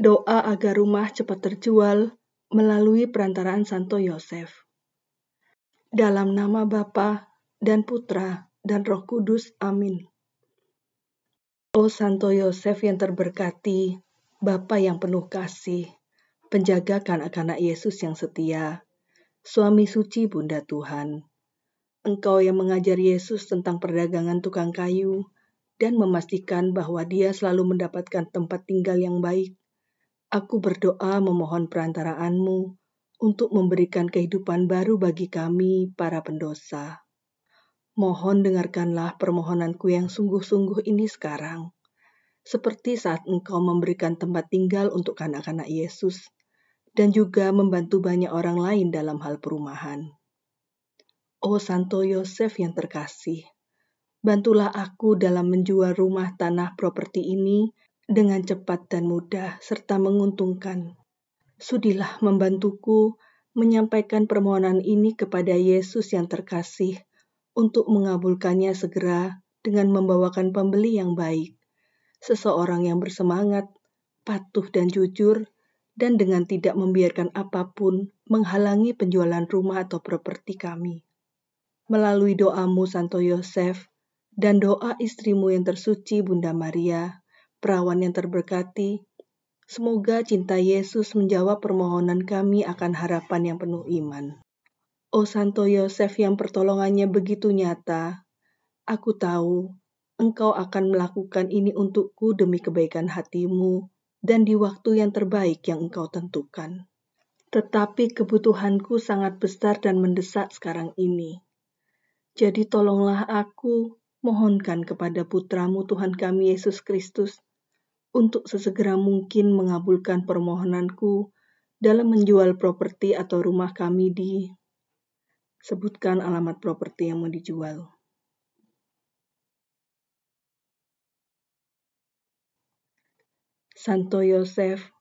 doa agar rumah cepat terjual melalui perantaraan Santo Yosef. Dalam nama Bapa dan Putra dan Roh Kudus, amin. O Santo Yosef yang terberkati, Bapa yang penuh kasih, penjaga kanak-kanak Yesus yang setia, suami suci Bunda Tuhan. Engkau yang mengajar Yesus tentang perdagangan tukang kayu, dan memastikan bahwa dia selalu mendapatkan tempat tinggal yang baik. Aku berdoa memohon perantaraanmu untuk memberikan kehidupan baru bagi kami, para pendosa. Mohon dengarkanlah permohonanku yang sungguh-sungguh ini sekarang, seperti saat engkau memberikan tempat tinggal untuk anak-anak Yesus, dan juga membantu banyak orang lain dalam hal perumahan. Oh Santo Yosef yang terkasih, Bantulah aku dalam menjual rumah tanah properti ini dengan cepat dan mudah serta menguntungkan. Sudilah membantuku menyampaikan permohonan ini kepada Yesus yang terkasih untuk mengabulkannya segera dengan membawakan pembeli yang baik, seseorang yang bersemangat, patuh dan jujur, dan dengan tidak membiarkan apapun menghalangi penjualan rumah atau properti kami. Melalui doamu, Santo Yosef, dan doa istrimu yang tersuci Bunda Maria, perawan yang terberkati, semoga cinta Yesus menjawab permohonan kami akan harapan yang penuh iman. O Santo Yosef yang pertolongannya begitu nyata, aku tahu engkau akan melakukan ini untukku demi kebaikan hatimu dan di waktu yang terbaik yang engkau tentukan. Tetapi kebutuhanku sangat besar dan mendesak sekarang ini. Jadi tolonglah aku mohonkan kepada putramu Tuhan kami Yesus Kristus untuk sesegera mungkin mengabulkan permohonanku dalam menjual properti atau rumah kami di sebutkan alamat properti yang mau dijual. Santo Yosef,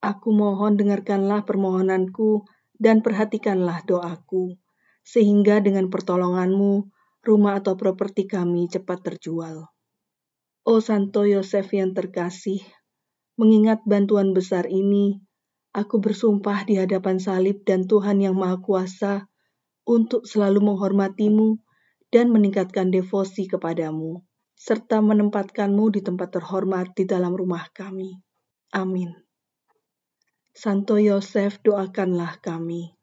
aku mohon dengarkanlah permohonanku dan perhatikanlah doaku, sehingga dengan pertolonganmu rumah atau properti kami cepat terjual. Oh Santo Yosef yang terkasih, mengingat bantuan besar ini, aku bersumpah di hadapan salib dan Tuhan yang Maha Kuasa untuk selalu menghormatimu dan meningkatkan devosi kepadamu, serta menempatkanmu di tempat terhormat di dalam rumah kami. Amin. Santo Yosef, doakanlah kami.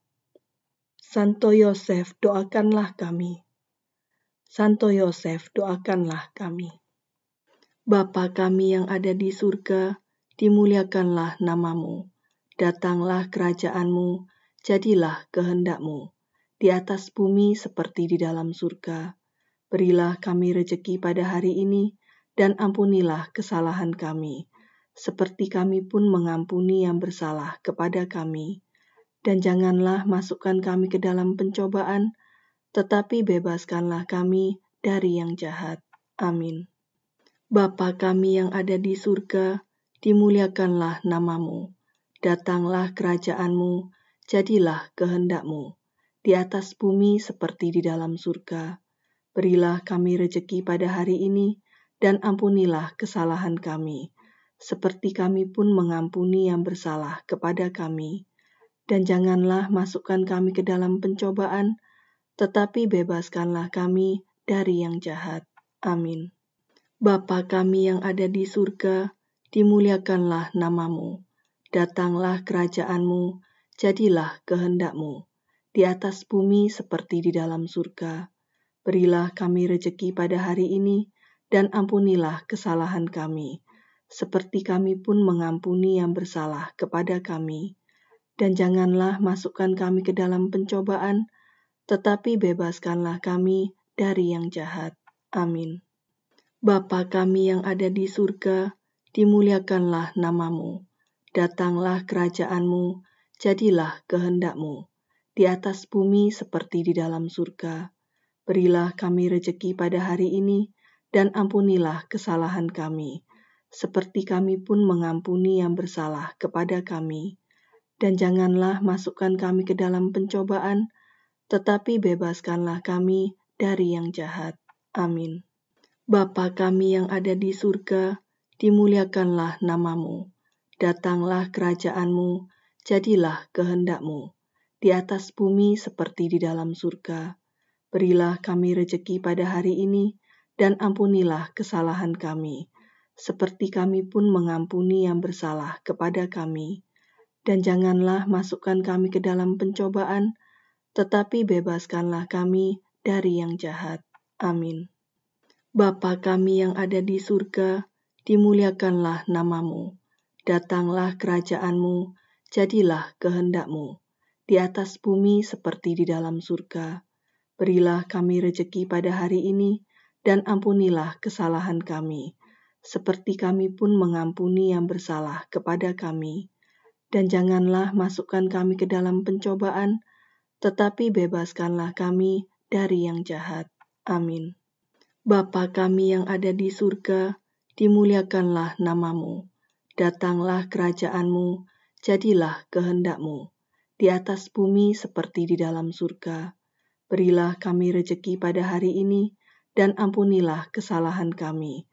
Santo Yosef, doakanlah kami. Santo Yosef, doakanlah kami. Bapa kami yang ada di surga, dimuliakanlah namamu. Datanglah kerajaanmu, jadilah kehendakmu. Di atas bumi seperti di dalam surga. Berilah kami rejeki pada hari ini, dan ampunilah kesalahan kami, seperti kami pun mengampuni yang bersalah kepada kami. Dan janganlah masukkan kami ke dalam pencobaan, tetapi bebaskanlah kami dari yang jahat. Amin. Bapa kami yang ada di surga, dimuliakanlah namamu. Datanglah kerajaanmu, jadilah kehendakmu. Di atas bumi seperti di dalam surga. Berilah kami rejeki pada hari ini, dan ampunilah kesalahan kami, seperti kami pun mengampuni yang bersalah kepada kami. Dan janganlah masukkan kami ke dalam pencobaan, tetapi bebaskanlah kami dari yang jahat. Amin. Bapa kami yang ada di surga, dimuliakanlah namamu. Datanglah kerajaanmu, jadilah kehendakmu. Di atas bumi seperti di dalam surga. Berilah kami rejeki pada hari ini, dan ampunilah kesalahan kami, seperti kami pun mengampuni yang bersalah kepada kami. Dan janganlah masukkan kami ke dalam pencobaan, tetapi bebaskanlah kami dari yang jahat. Amin. Bapa kami yang ada di surga, dimuliakanlah namamu. Datanglah kerajaanmu, jadilah kehendakmu. Di atas bumi seperti di dalam surga. Berilah kami rejeki pada hari ini, dan ampunilah kesalahan kami, seperti kami pun mengampuni yang bersalah kepada kami. Dan janganlah masukkan kami ke dalam pencobaan, tetapi bebaskanlah kami dari yang jahat. Amin. Bapa kami yang ada di surga, dimuliakanlah namamu. Datanglah kerajaanmu, jadilah kehendakmu. Di atas bumi seperti di dalam surga. Berilah kami rejeki pada hari ini, dan ampunilah kesalahan kami, seperti kami pun mengampuni yang bersalah kepada kami. Dan janganlah masukkan kami ke dalam pencobaan, tetapi bebaskanlah kami dari yang jahat. Amin. Bapa kami yang ada di surga, dimuliakanlah namamu. Datanglah kerajaanmu, jadilah kehendakmu. Di atas bumi seperti di dalam surga. Berilah kami rejeki pada hari ini, dan ampunilah kesalahan kami, seperti kami pun mengampuni yang bersalah kepada kami. Dan janganlah masukkan kami ke dalam pencobaan, tetapi bebaskanlah kami dari yang jahat. Amin. Bapa kami yang ada di surga, dimuliakanlah namamu. Datanglah kerajaanmu, jadilah kehendakmu. Di atas bumi seperti di dalam surga. Berilah kami rejeki pada hari ini, dan ampunilah kesalahan kami,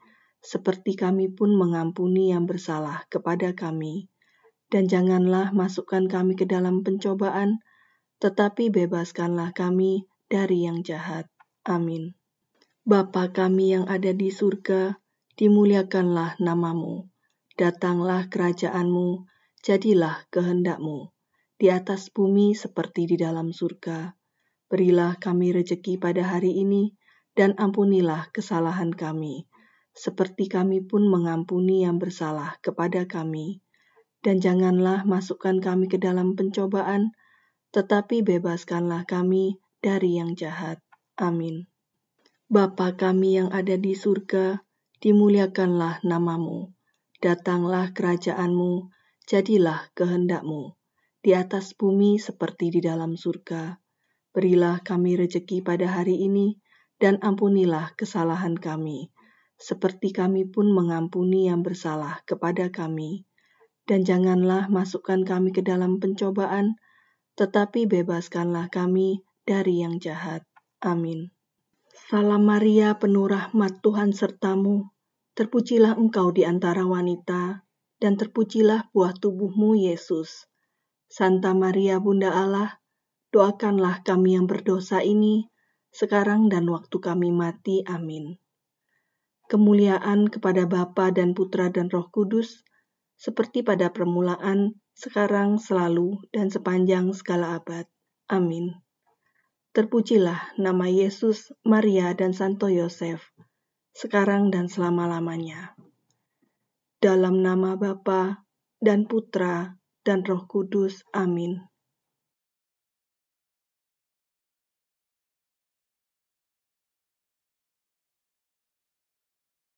seperti kami pun mengampuni yang bersalah kepada kami. Dan janganlah masukkan kami ke dalam pencobaan, tetapi bebaskanlah kami dari yang jahat. Amin. Bapa kami yang ada di surga, dimuliakanlah namamu. Datanglah kerajaanmu, jadilah kehendakmu. Di atas bumi seperti di dalam surga. Berilah kami rejeki pada hari ini, dan ampunilah kesalahan kami, seperti kami pun mengampuni yang bersalah kepada kami. Dan janganlah masukkan kami ke dalam pencobaan, tetapi bebaskanlah kami dari yang jahat. Amin. Bapa kami yang ada di surga, dimuliakanlah namamu. Datanglah kerajaanmu, jadilah kehendakmu. Di atas bumi seperti di dalam surga. Berilah kami rejeki pada hari ini, dan ampunilah kesalahan kami, seperti kami pun mengampuni yang bersalah kepada kami. Dan janganlah masukkan kami ke dalam pencobaan, tetapi bebaskanlah kami dari yang jahat. Amin. Salam Maria, penuh rahmat Tuhan sertamu. Terpujilah engkau di antara wanita, dan terpujilah buah tubuhmu, Yesus. Santa Maria, Bunda Allah, doakanlah kami yang berdosa ini, sekarang dan waktu kami mati. Amin. Kemuliaan kepada Bapa dan Putra dan Roh Kudus, seperti pada permulaan, sekarang, selalu, dan sepanjang segala abad. Amin. Terpujilah nama Yesus, Maria, dan Santo Yosef, sekarang dan selama-lamanya. Dalam nama Bapa dan Putra dan Roh Kudus. Amin.